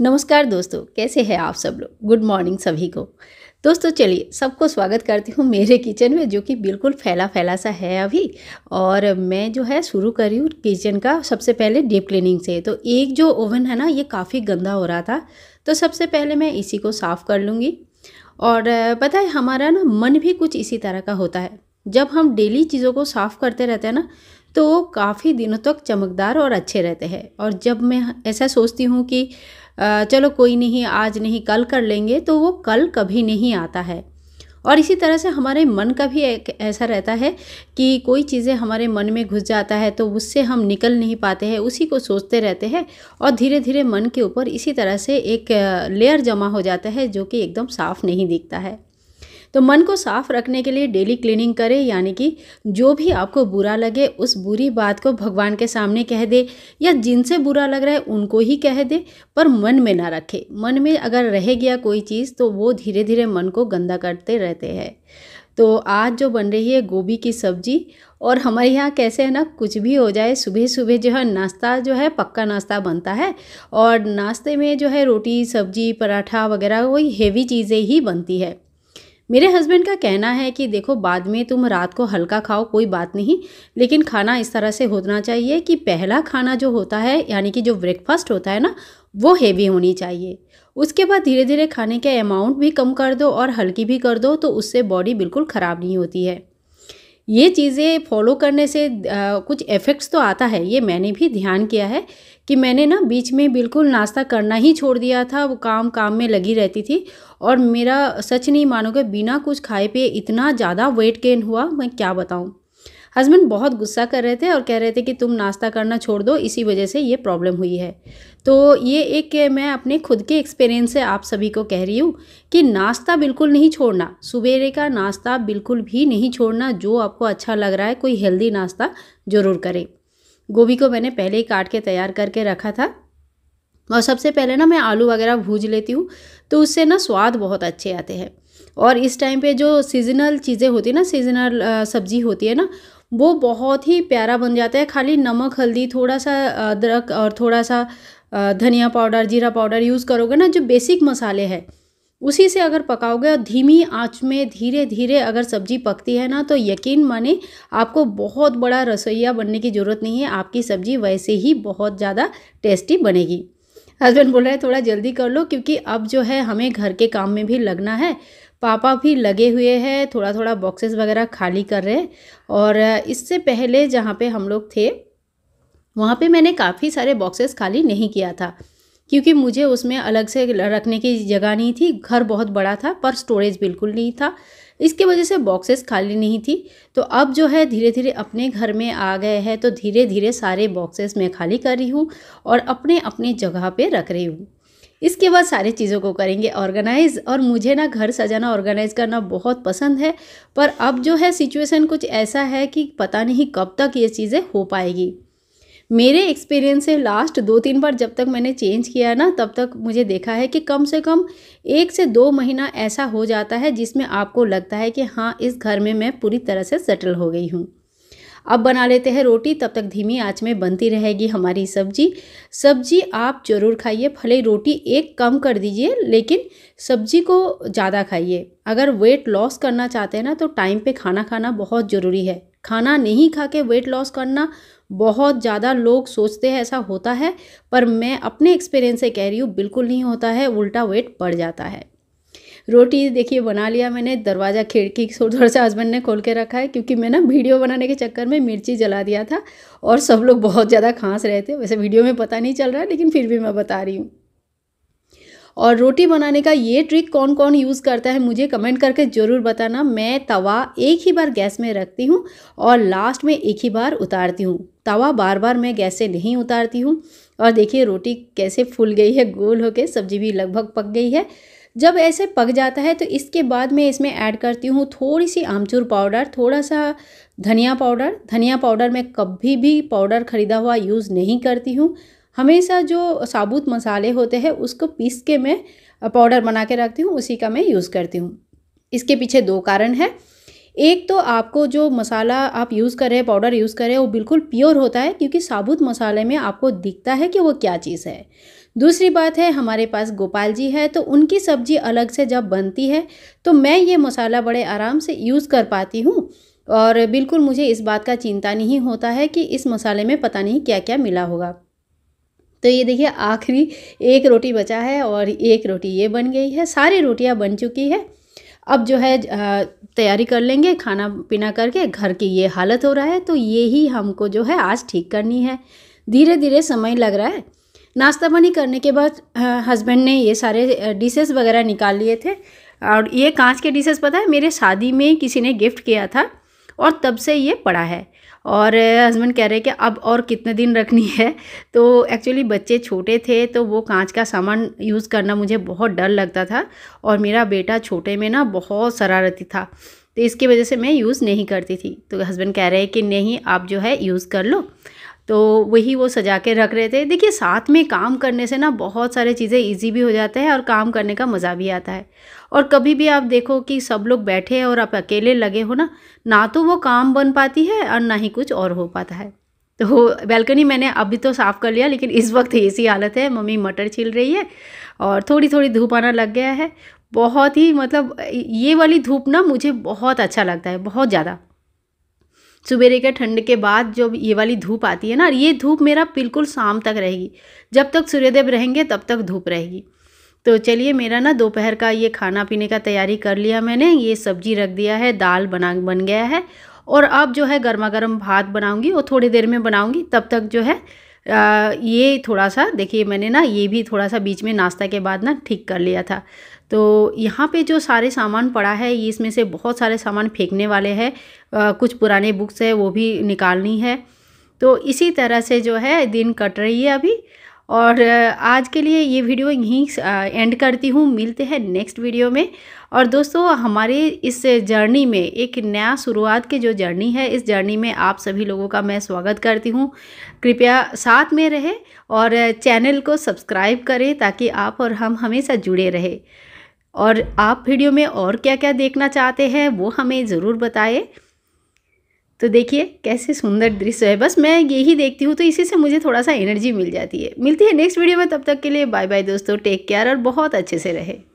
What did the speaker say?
नमस्कार दोस्तों कैसे हैं आप सब लोग गुड मॉर्निंग सभी को दोस्तों चलिए सबको स्वागत करती हूँ मेरे किचन में जो कि बिल्कुल फैला फैला सा है अभी और मैं जो है शुरू कर रही हूँ किचन का सबसे पहले डीप क्लीनिंग से तो एक जो ओवन है ना ये काफ़ी गंदा हो रहा था तो सबसे पहले मैं इसी को साफ़ कर लूँगी और पता है हमारा ना मन भी कुछ इसी तरह का होता है जब हम डेली चीज़ों को साफ़ करते रहते हैं ना तो काफ़ी दिनों तक चमकदार और अच्छे रहते हैं और जब मैं ऐसा सोचती हूँ कि चलो कोई नहीं आज नहीं कल कर लेंगे तो वो कल कभी नहीं आता है और इसी तरह से हमारे मन का भी एक ऐसा रहता है कि कोई चीज़ें हमारे मन में घुस जाता है तो उससे हम निकल नहीं पाते हैं उसी को सोचते रहते हैं और धीरे धीरे मन के ऊपर इसी तरह से एक लेयर जमा हो जाता है जो कि एकदम साफ नहीं दिखता है तो मन को साफ रखने के लिए डेली क्लीनिंग करें यानी कि जो भी आपको बुरा लगे उस बुरी बात को भगवान के सामने कह दे या जिनसे बुरा लग रहा है उनको ही कह दे पर मन में ना रखे मन में अगर रह गया कोई चीज़ तो वो धीरे धीरे मन को गंदा करते रहते हैं तो आज जो बन रही है गोभी की सब्जी और हमारे यहाँ कैसे है ना कुछ भी हो जाए सुबह सुबह जो है नाश्ता जो है पक्का नाश्ता बनता है और नाश्ते में जो है रोटी सब्जी पराठा वगैरह वही हेवी चीज़ें ही बनती है मेरे हस्बैंड का कहना है कि देखो बाद में तुम रात को हल्का खाओ कोई बात नहीं लेकिन खाना इस तरह से होना चाहिए कि पहला खाना जो होता है यानी कि जो ब्रेकफास्ट होता है ना वो हेवी होनी चाहिए उसके बाद धीरे धीरे खाने के अमाउंट भी कम कर दो और हल्की भी कर दो तो उससे बॉडी बिल्कुल ख़राब नहीं होती है ये चीज़ें फॉलो करने से आ, कुछ इफ़ेक्ट्स तो आता है ये मैंने भी ध्यान किया है कि मैंने ना बीच में बिल्कुल नाश्ता करना ही छोड़ दिया था वो काम काम में लगी रहती थी और मेरा सच नहीं मानोगे बिना कुछ खाए पिए इतना ज़्यादा वेट गेन हुआ मैं क्या बताऊँ हस्बैंड बहुत गुस्सा कर रहे थे और कह रहे थे कि तुम नाश्ता करना छोड़ दो इसी वजह से ये प्रॉब्लम हुई है तो ये एक मैं अपने खुद के एक्सपीरियंस से आप सभी को कह रही हूँ कि नाश्ता बिल्कुल नहीं छोड़ना सुबेरे का नाश्ता बिल्कुल भी नहीं छोड़ना जो आपको अच्छा लग रहा है कोई हेल्दी नाश्ता ज़रूर करें गोभी को मैंने पहले ही काट के तैयार करके रखा था और सबसे पहले ना मैं आलू वगैरह भूज लेती हूँ तो उससे ना स्वाद बहुत अच्छे आते हैं और इस टाइम पे जो सीजनल चीज़ें होती है ना सीजनल सब्जी होती है ना वो बहुत ही प्यारा बन जाता है खाली नमक हल्दी थोड़ा सा अदरक और थोड़ा सा धनिया पाउडर जीरा पाउडर यूज़ करोगे ना जो बेसिक मसाले हैं उसी से अगर पकाओगे और धीमी आंच में धीरे धीरे अगर सब्जी पकती है ना तो यकीन माने आपको बहुत बड़ा रसोईया बनने की ज़रूरत नहीं है आपकी सब्जी वैसे ही बहुत ज़्यादा टेस्टी बनेगी हस्बैंड बोल रहे हैं थोड़ा जल्दी कर लो क्योंकि अब जो है हमें घर के काम में भी लगना है पापा भी लगे हुए हैं थोड़ा थोड़ा बॉक्सेस वगैरह खाली कर रहे हैं और इससे पहले जहाँ पे हम लोग थे वहाँ पे मैंने काफ़ी सारे बॉक्सेस खाली नहीं किया था क्योंकि मुझे उसमें अलग से रखने की जगह नहीं थी घर बहुत बड़ा था पर स्टोरेज बिल्कुल नहीं था इसके वजह से बॉक्सेस खाली नहीं थी तो अब जो है धीरे धीरे अपने घर में आ गए हैं तो धीरे धीरे सारे बॉक्सेस मैं खाली कर रही हूँ और अपने अपने जगह पे रख रही हूँ इसके बाद सारे चीज़ों को करेंगे ऑर्गेनाइज और मुझे ना घर सजाना ऑर्गेनाइज करना बहुत पसंद है पर अब जो है सिचुएशन कुछ ऐसा है कि पता नहीं कब तक ये चीज़ें हो पाएगी मेरे एक्सपीरियंस से लास्ट दो तीन बार जब तक मैंने चेंज किया ना तब तक मुझे देखा है कि कम से कम एक से दो महीना ऐसा हो जाता है जिसमें आपको लगता है कि हाँ इस घर में मैं पूरी तरह से सेटल हो गई हूँ अब बना लेते हैं रोटी तब तक धीमी आंच में बनती रहेगी हमारी सब्जी सब्जी आप ज़रूर खाइए भले रोटी एक कम कर दीजिए लेकिन सब्जी को ज़्यादा खाइए अगर वेट लॉस करना चाहते हैं ना तो टाइम पे खाना खाना बहुत ज़रूरी है खाना नहीं खा के वेट लॉस करना बहुत ज़्यादा लोग सोचते हैं ऐसा होता है पर मैं अपने एक्सपीरियंस से कह रही हूँ बिल्कुल नहीं होता है उल्टा वेट बढ़ जाता है रोटी देखिए बना लिया मैंने दरवाज़ा खिड़की थोड़ा सा हस्बैंड ने खोल के रखा है क्योंकि मैं ना वीडियो बनाने के चक्कर में मिर्ची जला दिया था और सब लोग बहुत ज़्यादा खांस रहे थे वैसे वीडियो में पता नहीं चल रहा है लेकिन फिर भी मैं बता रही हूँ और रोटी बनाने का ये ट्रिक कौन कौन यूज़ करता है मुझे कमेंट करके ज़रूर बताना मैं तवा एक ही बार गैस में रखती हूँ और लास्ट में एक ही बार उतारती हूँ तवा बार बार मैं गैस से नहीं उतारती हूँ और देखिए रोटी कैसे फूल गई है गोल होके सब्जी भी लगभग पक गई है जब ऐसे पक जाता है तो इसके बाद मैं इसमें ऐड करती हूँ थोड़ी सी आमचूर पाउडर थोड़ा सा धनिया पाउडर धनिया पाउडर मैं कभी भी पाउडर ख़रीदा हुआ यूज़ नहीं करती हूँ हमेशा जो साबुत मसाले होते हैं उसको पीस के मैं पाउडर बना के रखती हूँ उसी का मैं यूज़ करती हूँ इसके पीछे दो कारण है एक तो आपको जो मसाला आप यूज़ कर रहे हैं पाउडर यूज़ कर रहे हैं वो बिल्कुल प्योर होता है क्योंकि साबुत मसाले में आपको दिखता है कि वो क्या चीज़ है दूसरी बात है हमारे पास गोपाल जी है तो उनकी सब्ज़ी अलग से जब बनती है तो मैं ये मसाला बड़े आराम से यूज़ कर पाती हूँ और बिल्कुल मुझे इस बात का चिंता नहीं होता है कि इस मसाले में पता नहीं क्या क्या मिला होगा तो ये देखिए आखिरी एक रोटी बचा है और एक रोटी ये बन गई है सारी रोटियाँ बन चुकी है अब जो है तैयारी कर लेंगे खाना पीना करके घर की ये हालत हो रहा है तो ये ही हमको जो है आज ठीक करनी है धीरे धीरे समय लग रहा है नाश्ता पानी करने के बाद हस्बैंड ने ये सारे डिशेस वगैरह निकाल लिए थे और ये कांच के डिशेस पता है मेरे शादी में किसी ने गिफ्ट किया था और तब से ये पड़ा है और हस्बैंड कह रहे हैं कि अब और कितने दिन रखनी है तो एक्चुअली बच्चे छोटे थे तो वो कांच का सामान यूज़ करना मुझे बहुत डर लगता था और मेरा बेटा छोटे में ना बहुत शरारती था तो इसकी वजह से मैं यूज़ नहीं करती थी तो हस्बैंड कह रहे हैं कि नहीं आप जो है यूज़ कर लो तो वही वो सजा के रख रहे थे देखिए साथ में काम करने से ना बहुत सारे चीज़ें इजी भी हो जाते हैं और काम करने का मज़ा भी आता है और कभी भी आप देखो कि सब लोग बैठे हैं और आप अकेले लगे हो ना ना तो वो काम बन पाती है और ना ही कुछ और हो पाता है तो बैल्कनी मैंने अभी तो साफ़ कर लिया लेकिन इस वक्त ऐसी हालत है मम्मी मटर छील रही है और थोड़ी थोड़ी धूप आना लग गया है बहुत ही मतलब ये वाली धूप ना मुझे बहुत अच्छा लगता है बहुत ज़्यादा सवेरे के ठंड के बाद जब ये वाली धूप आती है ना ये धूप मेरा बिल्कुल शाम तक रहेगी जब तक सूर्यदेव रहेंगे तब तक धूप रहेगी तो चलिए मेरा ना दोपहर का ये खाना पीने का तैयारी कर लिया मैंने ये सब्जी रख दिया है दाल बना बन गया है और अब जो है गर्मा गर्म भात बनाऊँगी और थोड़ी देर में बनाऊँगी तब तक जो है आ, ये थोड़ा सा देखिए मैंने ना ये भी थोड़ा सा बीच में नाश्ता के बाद ना ठीक कर लिया था तो यहाँ पे जो सारे सामान पड़ा है ये इसमें से बहुत सारे सामान फेंकने वाले हैं कुछ पुराने बुक्स है वो भी निकालनी है तो इसी तरह से जो है दिन कट रही है अभी और आज के लिए ये वीडियो यहीं एंड करती हूँ मिलते हैं नेक्स्ट वीडियो में और दोस्तों हमारे इस जर्नी में एक नया शुरुआत के जो जर्नी है इस जर्नी में आप सभी लोगों का मैं स्वागत करती हूँ कृपया साथ में रहे और चैनल को सब्सक्राइब करें ताकि आप और हम हमेशा जुड़े रहे और आप वीडियो में और क्या क्या देखना चाहते हैं वो हमें ज़रूर बताएं तो देखिए कैसे सुंदर दृश्य है बस मैं यही देखती हूँ तो इसी से मुझे थोड़ा सा एनर्जी मिल जाती है मिलती है नेक्स्ट वीडियो में तब तक के लिए बाय बाय दोस्तों टेक केयर और बहुत अच्छे से रहे